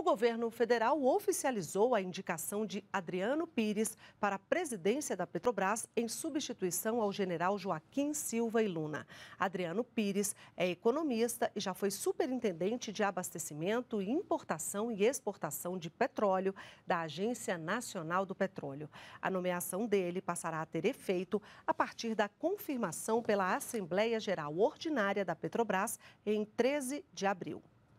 o governo federal oficializou a indicação de Adriano Pires para a presidência da Petrobras em substituição ao general Joaquim Silva e Luna. Adriano Pires é economista e já foi superintendente de abastecimento, importação e exportação de petróleo da Agência Nacional do Petróleo. A nomeação dele passará a ter efeito a partir da confirmação pela Assembleia Geral Ordinária da Petrobras em 13 de abril.